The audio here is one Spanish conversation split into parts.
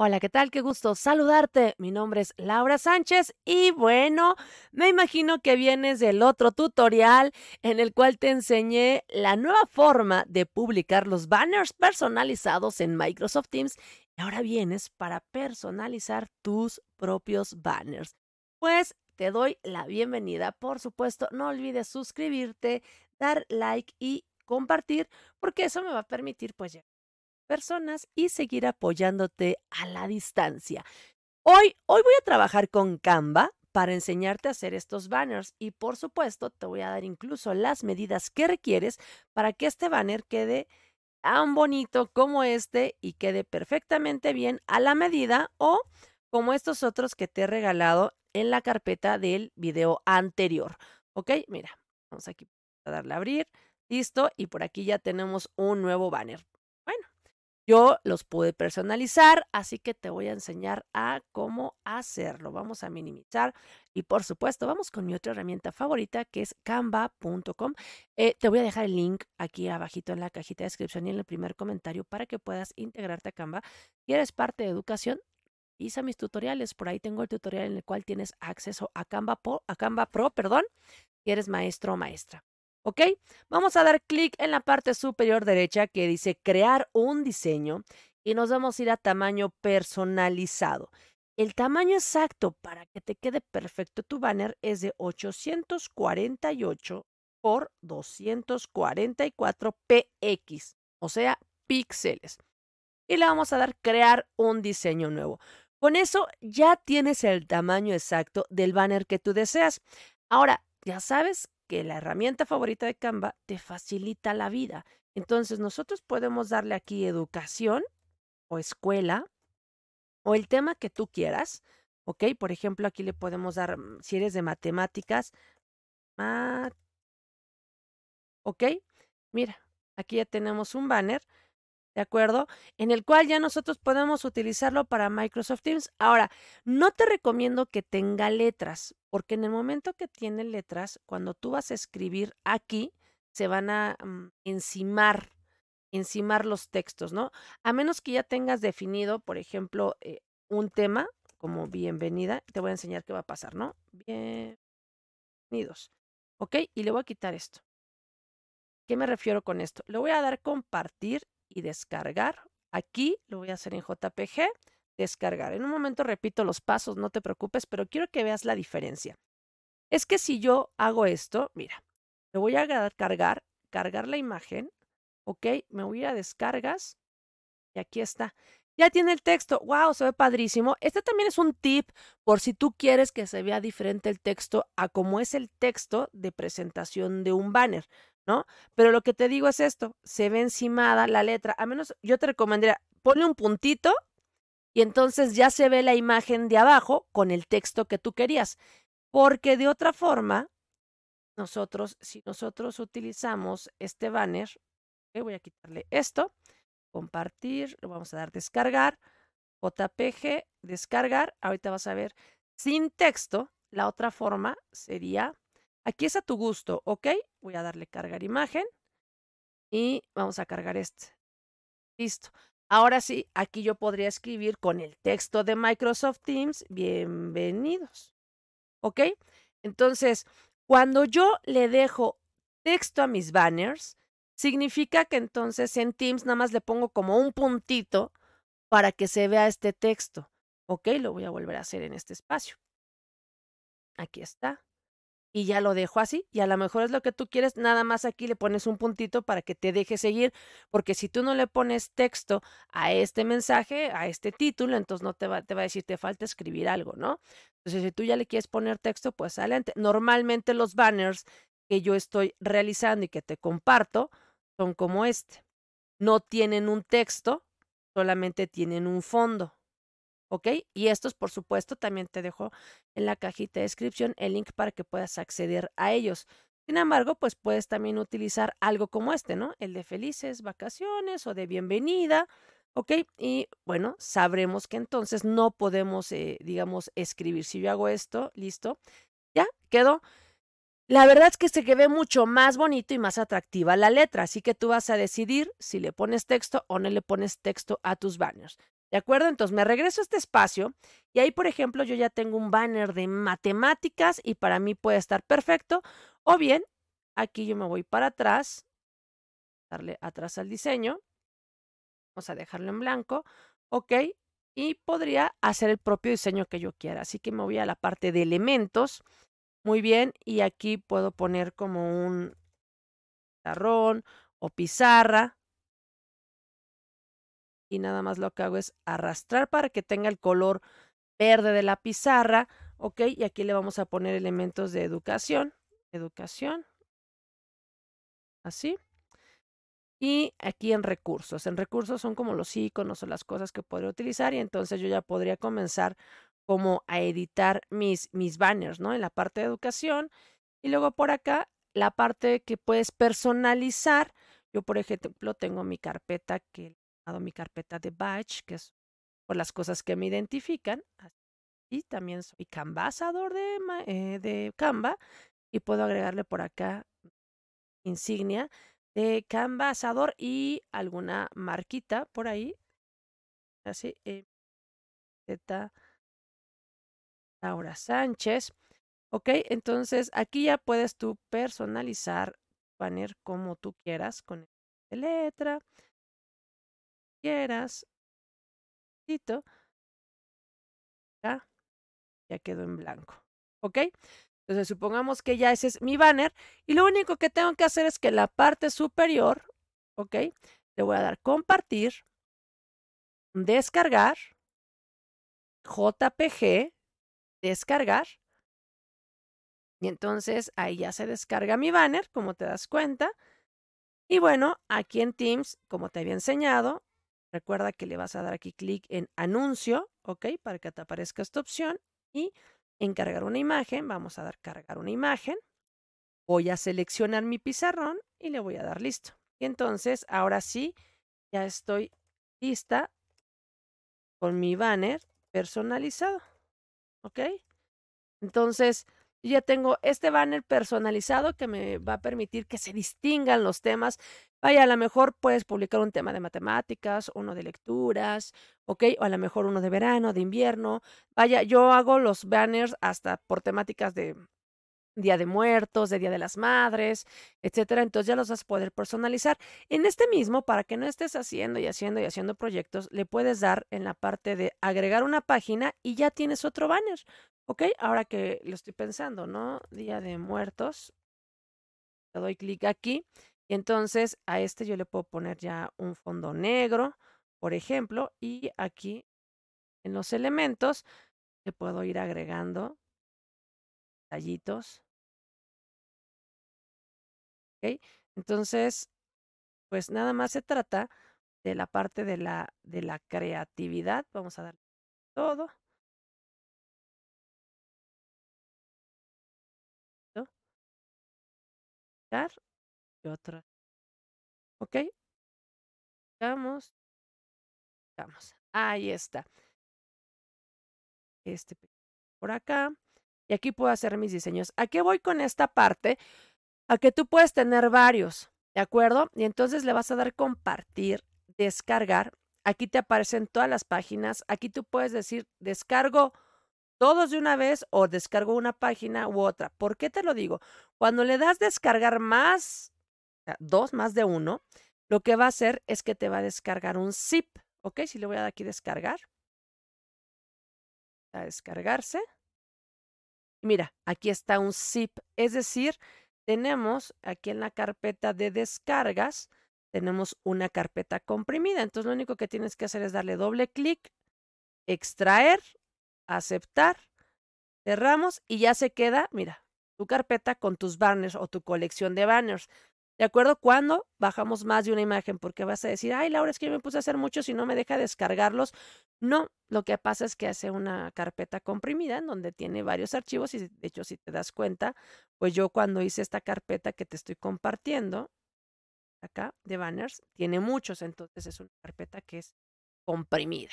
Hola, ¿qué tal? Qué gusto saludarte. Mi nombre es Laura Sánchez y bueno, me imagino que vienes del otro tutorial en el cual te enseñé la nueva forma de publicar los banners personalizados en Microsoft Teams. Y ahora vienes para personalizar tus propios banners. Pues te doy la bienvenida. Por supuesto, no olvides suscribirte, dar like y compartir porque eso me va a permitir pues llegar personas y seguir apoyándote a la distancia. Hoy, hoy voy a trabajar con Canva para enseñarte a hacer estos banners y por supuesto te voy a dar incluso las medidas que requieres para que este banner quede tan bonito como este y quede perfectamente bien a la medida o como estos otros que te he regalado en la carpeta del video anterior. ¿Ok? Mira, vamos aquí a darle a abrir. Listo, y por aquí ya tenemos un nuevo banner. Yo los pude personalizar, así que te voy a enseñar a cómo hacerlo. Vamos a minimizar y por supuesto vamos con mi otra herramienta favorita que es canva.com. Eh, te voy a dejar el link aquí abajito en la cajita de descripción y en el primer comentario para que puedas integrarte a Canva. Si eres parte de educación, hice mis tutoriales. Por ahí tengo el tutorial en el cual tienes acceso a Canva, Pro, a Pro, perdón, si eres maestro o maestra. ¿Ok? Vamos a dar clic en la parte superior derecha que dice crear un diseño y nos vamos a ir a tamaño personalizado. El tamaño exacto para que te quede perfecto tu banner es de 848 por 244 px, o sea, píxeles. Y le vamos a dar crear un diseño nuevo. Con eso ya tienes el tamaño exacto del banner que tú deseas. Ahora, ya sabes que la herramienta favorita de Canva te facilita la vida. Entonces nosotros podemos darle aquí educación o escuela o el tema que tú quieras, ¿ok? Por ejemplo, aquí le podemos dar, mm, si eres de matemáticas, mat ¿ok? Mira, aquí ya tenemos un banner ¿de acuerdo? En el cual ya nosotros podemos utilizarlo para Microsoft Teams. Ahora, no te recomiendo que tenga letras, porque en el momento que tiene letras, cuando tú vas a escribir aquí, se van a mm, encimar, encimar los textos, ¿no? A menos que ya tengas definido, por ejemplo, eh, un tema como bienvenida, te voy a enseñar qué va a pasar, ¿no? Bienvenidos. ¿Ok? Y le voy a quitar esto. ¿Qué me refiero con esto? Le voy a dar compartir y descargar. Aquí lo voy a hacer en JPG, descargar. En un momento repito los pasos, no te preocupes, pero quiero que veas la diferencia. Es que si yo hago esto, mira, me voy a cargar, cargar la imagen, ok, me voy a descargas y aquí está. Ya tiene el texto. ¡Wow! Se ve padrísimo. Este también es un tip por si tú quieres que se vea diferente el texto a como es el texto de presentación de un banner. Pero lo que te digo es esto, se ve encimada la letra, a menos yo te recomendaría, ponle un puntito y entonces ya se ve la imagen de abajo con el texto que tú querías, porque de otra forma, nosotros, si nosotros utilizamos este banner, voy a quitarle esto, compartir, lo vamos a dar descargar, JPG, descargar, ahorita vas a ver, sin texto, la otra forma sería Aquí es a tu gusto, ¿ok? Voy a darle cargar imagen y vamos a cargar este. Listo. Ahora sí, aquí yo podría escribir con el texto de Microsoft Teams, bienvenidos. ¿Ok? Entonces, cuando yo le dejo texto a mis banners, significa que entonces en Teams nada más le pongo como un puntito para que se vea este texto. ¿Ok? Lo voy a volver a hacer en este espacio. Aquí está y ya lo dejo así. Y a lo mejor es lo que tú quieres, nada más aquí le pones un puntito para que te deje seguir, porque si tú no le pones texto a este mensaje, a este título, entonces no te va, te va a decir, te falta escribir algo, ¿no? Entonces, si tú ya le quieres poner texto, pues adelante. Normalmente los banners que yo estoy realizando y que te comparto son como este. No tienen un texto, solamente tienen un fondo. ¿ok? Y estos, por supuesto, también te dejo en la cajita de descripción el link para que puedas acceder a ellos. Sin embargo, pues puedes también utilizar algo como este, ¿no? El de felices vacaciones o de bienvenida, ¿ok? Y bueno, sabremos que entonces no podemos, eh, digamos, escribir. Si yo hago esto, listo, ya quedó. La verdad es que se ve mucho más bonito y más atractiva la letra, así que tú vas a decidir si le pones texto o no le pones texto a tus baños ¿De acuerdo? Entonces me regreso a este espacio y ahí, por ejemplo, yo ya tengo un banner de matemáticas y para mí puede estar perfecto. O bien, aquí yo me voy para atrás, darle atrás al diseño. Vamos a dejarlo en blanco. Ok. Y podría hacer el propio diseño que yo quiera. Así que me voy a la parte de elementos. Muy bien. Y aquí puedo poner como un tarrón o pizarra y nada más lo que hago es arrastrar para que tenga el color verde de la pizarra, ¿ok? Y aquí le vamos a poner elementos de educación, educación, así. Y aquí en recursos, en recursos son como los iconos o las cosas que podría utilizar y entonces yo ya podría comenzar como a editar mis, mis banners, ¿no? En la parte de educación y luego por acá la parte que puedes personalizar. Yo, por ejemplo, tengo mi carpeta que mi carpeta de badge, que es por las cosas que me identifican. Y también soy canvasador de, eh, de Canva y puedo agregarle por acá insignia de canvasador y alguna marquita por ahí. Así, eh, Z. Laura Sánchez. Ok, entonces aquí ya puedes tú personalizar banner como tú quieras con letra quieras. Ya, ya quedó en blanco. ¿Ok? Entonces supongamos que ya ese es mi banner y lo único que tengo que hacer es que la parte superior, ¿ok? Le voy a dar compartir, descargar, JPG, descargar. Y entonces ahí ya se descarga mi banner, como te das cuenta. Y bueno, aquí en Teams, como te había enseñado, Recuerda que le vas a dar aquí clic en anuncio, ¿ok? Para que te aparezca esta opción y encargar una imagen. Vamos a dar cargar una imagen. Voy a seleccionar mi pizarrón y le voy a dar listo. Y entonces, ahora sí, ya estoy lista con mi banner personalizado. ¿Ok? Entonces, ya tengo este banner personalizado que me va a permitir que se distingan los temas Vaya, a lo mejor puedes publicar un tema de matemáticas, uno de lecturas, ¿ok? O a lo mejor uno de verano, de invierno. Vaya, yo hago los banners hasta por temáticas de Día de Muertos, de Día de las Madres, etcétera. Entonces ya los vas a poder personalizar. En este mismo, para que no estés haciendo y haciendo y haciendo proyectos, le puedes dar en la parte de agregar una página y ya tienes otro banner. ¿Ok? Ahora que lo estoy pensando, ¿no? Día de Muertos. Le doy clic aquí y entonces a este yo le puedo poner ya un fondo negro, por ejemplo, y aquí en los elementos le puedo ir agregando tallitos. Entonces, pues nada más se trata de la parte de la, de la creatividad. Vamos a darle todo. otra ¿Ok? Vamos. Vamos. Ahí está. Este por acá. Y aquí puedo hacer mis diseños. ¿A qué voy con esta parte? A que tú puedes tener varios, ¿de acuerdo? Y entonces le vas a dar compartir, descargar. Aquí te aparecen todas las páginas. Aquí tú puedes decir descargo todos de una vez o descargo una página u otra. ¿Por qué te lo digo? Cuando le das descargar más dos más de uno, lo que va a hacer es que te va a descargar un zip. ¿Ok? Si le voy a dar aquí descargar. A descargarse. Mira, aquí está un zip. Es decir, tenemos aquí en la carpeta de descargas, tenemos una carpeta comprimida. Entonces lo único que tienes que hacer es darle doble clic, extraer, aceptar, cerramos y ya se queda, mira, tu carpeta con tus banners o tu colección de banners. ¿De acuerdo? Cuando bajamos más de una imagen, porque vas a decir, ay, Laura, es que yo me puse a hacer muchos y no me deja descargarlos. No, lo que pasa es que hace una carpeta comprimida en donde tiene varios archivos y de hecho, si te das cuenta, pues yo cuando hice esta carpeta que te estoy compartiendo, acá de banners, tiene muchos, entonces es una carpeta que es comprimida.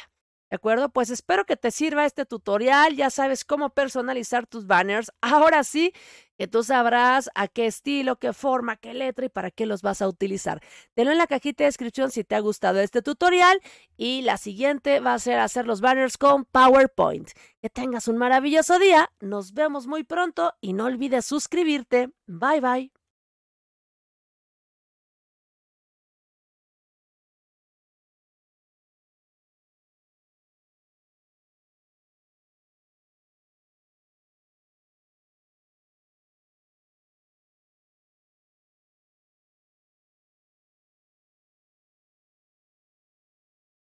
¿De acuerdo? Pues espero que te sirva este tutorial. Ya sabes cómo personalizar tus banners. Ahora sí que tú sabrás a qué estilo, qué forma, qué letra y para qué los vas a utilizar. Denlo en la cajita de descripción si te ha gustado este tutorial. Y la siguiente va a ser hacer los banners con PowerPoint. Que tengas un maravilloso día. Nos vemos muy pronto y no olvides suscribirte. Bye bye.